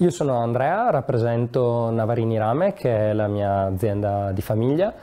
Io sono Andrea, rappresento Navarini Rame, che è la mia azienda di famiglia.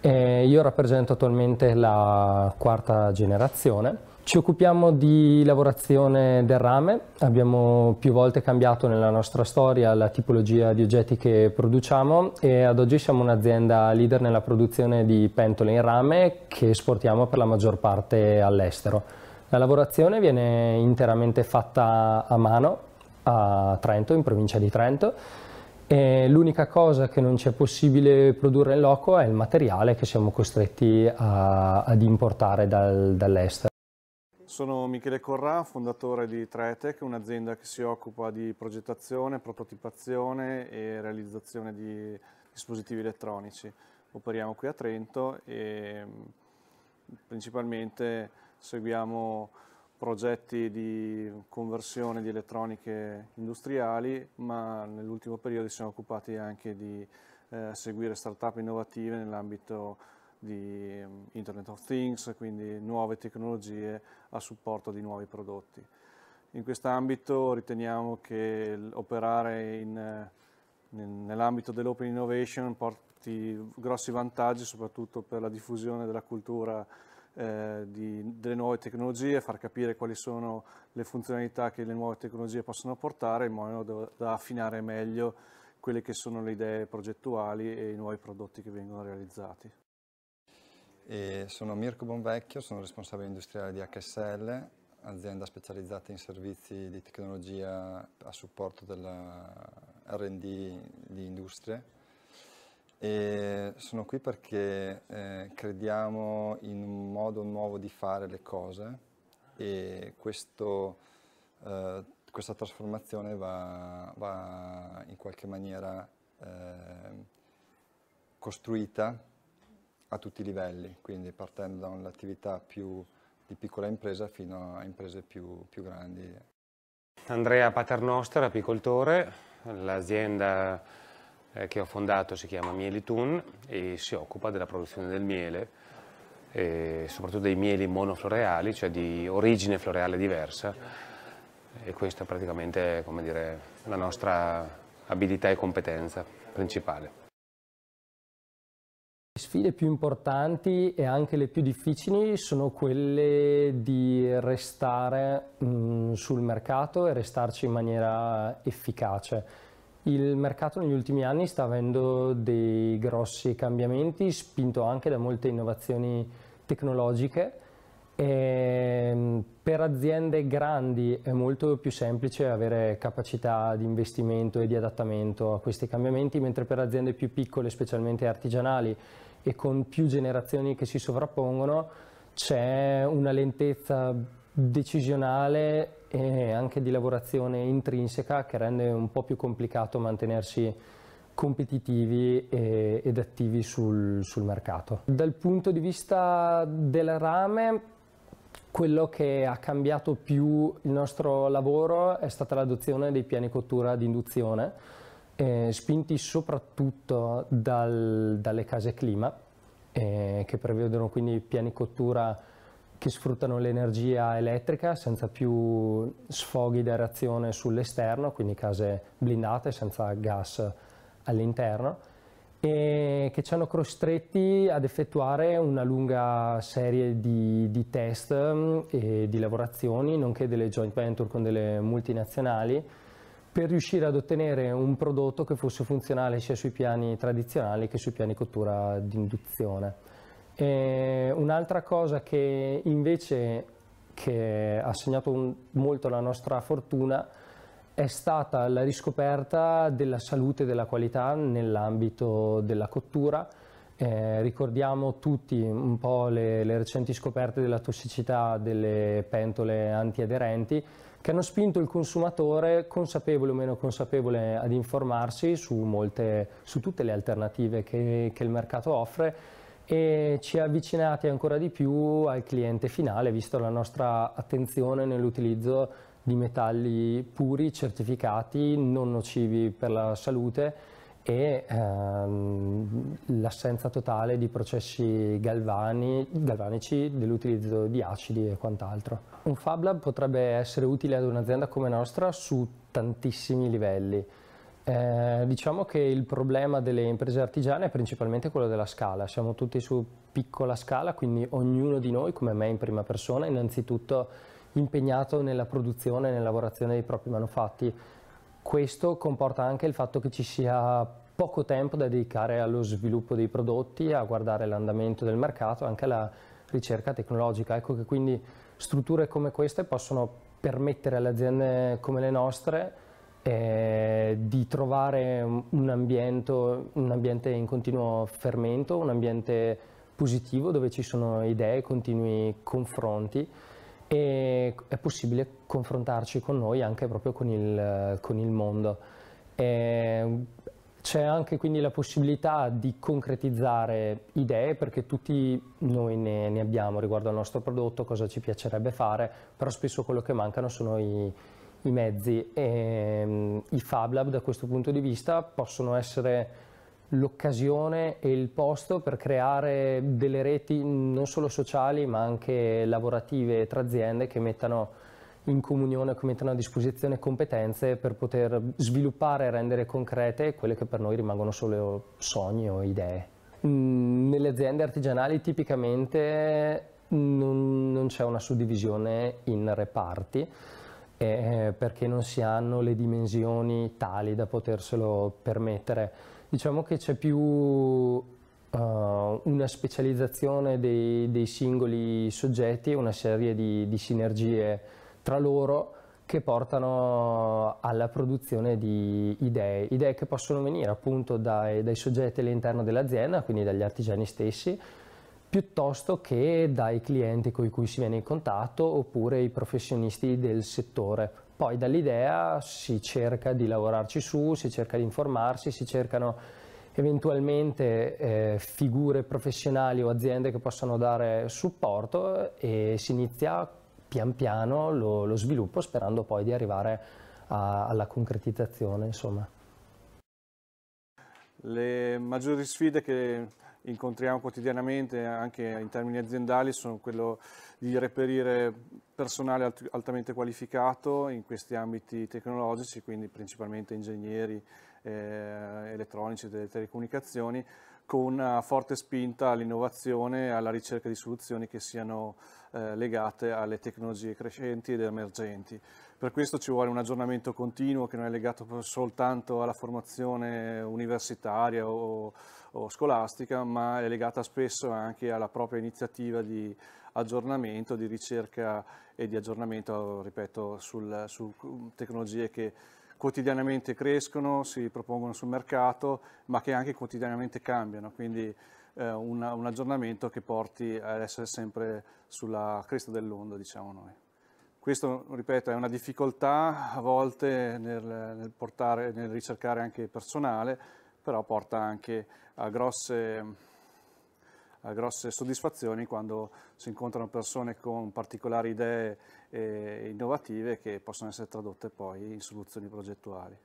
E io rappresento attualmente la quarta generazione. Ci occupiamo di lavorazione del rame, abbiamo più volte cambiato nella nostra storia la tipologia di oggetti che produciamo e ad oggi siamo un'azienda leader nella produzione di pentole in rame che esportiamo per la maggior parte all'estero. La lavorazione viene interamente fatta a mano a Trento, in provincia di Trento. E l'unica cosa che non c'è possibile produrre in loco è il materiale che siamo costretti a, ad importare dal, dall'estero. Sono Michele Corrà, fondatore di Tretec, un'azienda che si occupa di progettazione, prototipazione e realizzazione di dispositivi elettronici. Operiamo qui a Trento e principalmente seguiamo progetti di conversione di elettroniche industriali, ma nell'ultimo periodo ci siamo occupati anche di eh, seguire start-up innovative nell'ambito di mm, Internet of Things, quindi nuove tecnologie a supporto di nuovi prodotti. In quest'ambito riteniamo che operare eh, nell'ambito dell'open innovation porti grossi vantaggi soprattutto per la diffusione della cultura eh, di, delle nuove tecnologie, far capire quali sono le funzionalità che le nuove tecnologie possono portare in modo da, da affinare meglio quelle che sono le idee progettuali e i nuovi prodotti che vengono realizzati. E sono Mirko Bonvecchio, sono responsabile industriale di HSL, azienda specializzata in servizi di tecnologia a supporto della R&D di industrie e sono qui perché eh, crediamo in un modo nuovo di fare le cose e questo, eh, questa trasformazione va, va, in qualche maniera eh, costruita a tutti i livelli, quindi partendo da un'attività più di piccola impresa fino a imprese più, più grandi. Andrea Paternoster, apicoltore, l'azienda eh, che ho fondato si chiama Mielitun e si occupa della produzione del miele, soprattutto dei mieli monofloreali, cioè di origine floreale diversa e questa è praticamente dire, la nostra abilità e competenza principale. Le sfide più importanti e anche le più difficili sono quelle di restare mh, mm, sul mercato e restarci in maniera efficace il mercato negli ultimi anni sta avendo dei grossi cambiamenti, spinto anche da molte innovazioni tecnologiche. E ehm, per aziende grandi è molto più semplice avere capacità di investimento e di adattamento a questi cambiamenti, mentre per aziende più piccole, specialmente artigianali e con più generazioni che si sovrappongono, c'è una lentezza decisionale e anche di lavorazione intrinseca che rende un po' più complicato mantenersi competitivi e, ed attivi sul, sul mercato. Dal punto di vista del rame, quello che ha cambiato più il nostro lavoro è stata l'adozione dei piani cottura di induzione, eh, spinti soprattutto dal, dalle case clima, eh, che prevedono quindi piani cottura che sfruttano l'energia elettrica senza più sfoghi di aerazione sull'esterno, quindi case blindate senza gas all'interno e che ci hanno costretti ad effettuare una lunga serie di, di, test mm, e di lavorazioni, nonché delle joint venture con delle multinazionali, per riuscire ad ottenere un prodotto che fosse funzionale sia sui piani tradizionali che sui piani cottura di induzione. Eh, un'altra cosa che invece che ha segnato un, molto la nostra fortuna è stata la riscoperta della salute e della qualità nell'ambito della cottura. Eh, ricordiamo tutti un po' le, le, recenti scoperte della tossicità delle pentole antiaderenti che hanno spinto il consumatore, consapevole o meno consapevole, ad informarsi su, molte, su tutte le alternative che, che il mercato offre e ci avvicinate ancora di più al cliente finale, visto la nostra attenzione nell'utilizzo di metalli puri, certificati, non nocivi per la salute e ehm, l'assenza totale di processi galvani, galvanici, dell'utilizzo di acidi e quant'altro. Un Fab Lab potrebbe essere utile ad un'azienda come la nostra su tantissimi livelli. Eh, diciamo che il problema delle imprese artigiane è principalmente quello della scala, siamo tutti su piccola scala, quindi ognuno di noi, come me in prima persona, innanzitutto impegnato nella produzione e nella lavorazione dei propri manufatti. Questo comporta anche il fatto che ci sia poco tempo da dedicare allo sviluppo dei prodotti, a guardare l'andamento del mercato, anche alla ricerca tecnologica. Ecco che quindi strutture come queste possono permettere alle aziende come le nostre eh, di trovare un ambiente, un ambiente, in continuo fermento, un ambiente positivo dove ci sono idee, continui confronti e è possibile confrontarci con noi anche proprio con il, con il mondo. Eh, c'è anche quindi la possibilità di concretizzare idee perché tutti noi ne, ne, abbiamo riguardo al nostro prodotto, cosa ci piacerebbe fare, però spesso quello che mancano sono i, i mezzi. E, ehm, I Fab Lab da questo punto di vista possono essere l'occasione e il posto per creare delle reti non solo sociali ma anche lavorative tra aziende che mettano in comunione, che mettano a disposizione competenze per poter sviluppare e rendere concrete quelle che per noi rimangono solo sogni o idee. Mm, nelle aziende artigianali tipicamente non, non c'è una suddivisione in reparti, eh, perché non si hanno le dimensioni tali da poterselo permettere. Diciamo che c'è più uh, una specializzazione dei, dei, singoli soggetti e una serie di, di sinergie tra loro che portano alla produzione di idee, idee che possono venire appunto dai, dai soggetti all'interno dell'azienda, quindi dagli artigiani stessi, piuttosto che dai clienti con cui si viene in contatto oppure i professionisti del settore. Poi dall'idea si cerca di lavorarci su, si cerca di informarsi, si cercano eventualmente eh, figure professionali o aziende che possano dare supporto e si inizia pian piano lo, lo sviluppo sperando poi di arrivare a, alla concretizzazione. Insomma. Le maggiori sfide che incontriamo quotidianamente anche in termini aziendali sono quello di reperire personale alt altamente qualificato in questi ambiti tecnologici, quindi principalmente ingegneri eh, elettronici delle telecomunicazioni, con una forte spinta all'innovazione e alla ricerca di soluzioni che siano eh, legate alle tecnologie crescenti ed emergenti. Per questo ci vuole un aggiornamento continuo che non è legato soltanto alla formazione universitaria o, o scolastica, ma è legata spesso anche alla propria iniziativa di aggiornamento, di ricerca e di aggiornamento, ripeto, sul, su tecnologie che quotidianamente crescono, si propongono sul mercato, ma che anche quotidianamente cambiano, quindi eh, un, un, aggiornamento che porti ad essere sempre sulla cresta dell'onda, diciamo noi. Questo, ripeto, è una difficoltà a volte nel, nel, portare, nel ricercare anche personale, però porta anche a grosse, a grosse soddisfazioni quando si incontrano persone con particolari idee eh, innovative che possono essere tradotte poi in soluzioni progettuali.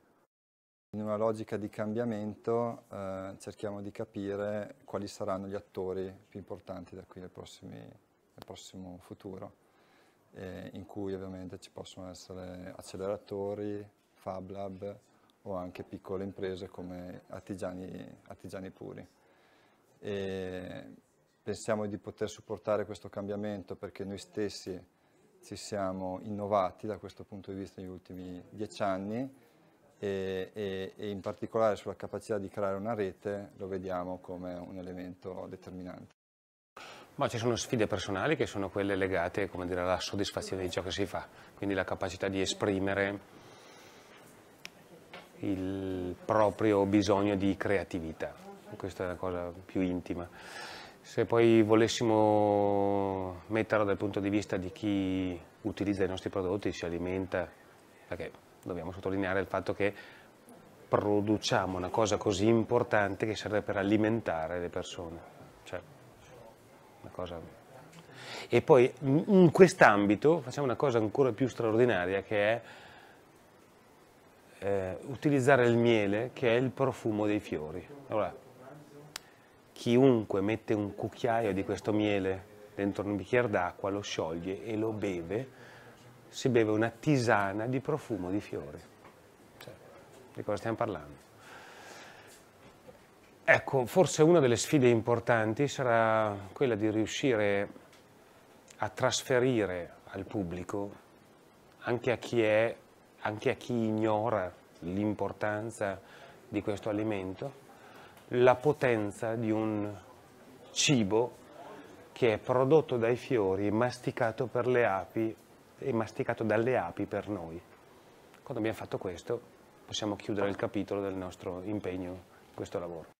In una logica di cambiamento eh, cerchiamo di capire quali saranno gli attori più importanti da qui nel, prossimi, nel prossimo futuro eh, in cui ovviamente ci possono essere acceleratori, Fab Lab o anche piccole imprese come artigiani, artigiani puri. E pensiamo di poter supportare questo cambiamento perché noi stessi ci siamo innovati da questo punto di vista negli ultimi dieci anni e, e, e, in particolare sulla capacità di creare una rete lo vediamo come un elemento determinante. Ma ci sono sfide personali che sono quelle legate dire, alla soddisfazione di ciò che si fa, quindi la capacità di esprimere il proprio bisogno di creatività, questa è la cosa più intima. Se poi volessimo metterlo dal punto di vista di chi utilizza i nostri prodotti, si alimenta, perché dobbiamo sottolineare il fatto che produciamo una cosa così importante che serve per alimentare le persone. Cioè, cosa. E poi in quest'ambito facciamo una cosa ancora più straordinaria che è eh, utilizzare il miele che è il profumo dei fiori. Allora, chiunque mette un cucchiaio di questo miele dentro un bicchiere d'acqua, lo scioglie e lo beve, si beve una tisana di profumo di fiori. Cioè, di cosa stiamo parlando? Ecco, forse una delle sfide importanti sarà quella di riuscire a trasferire al pubblico, anche a chi, è, anche a chi ignora l'importanza di questo alimento, la potenza di un cibo che è prodotto dai fiori, masticato per le api e masticato dalle api per noi. Quando abbiamo fatto questo possiamo chiudere il capitolo del nostro impegno in questo lavoro.